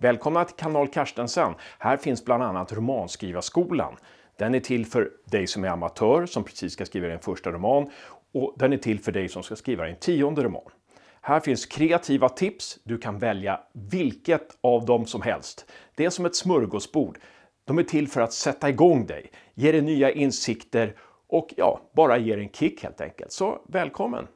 Välkomna till Kanal Karstensen! Här finns bland annat Romanskrivarskolan. Den är till för dig som är amatör, som precis ska skriva din första roman och den är till för dig som ska skriva din tionde roman. Här finns kreativa tips. Du kan välja vilket av dem som helst. Det är som ett smörgåsbord. De är till för att sätta igång dig, ge dig nya insikter och ja, bara ge dig en kick helt enkelt. Så välkommen!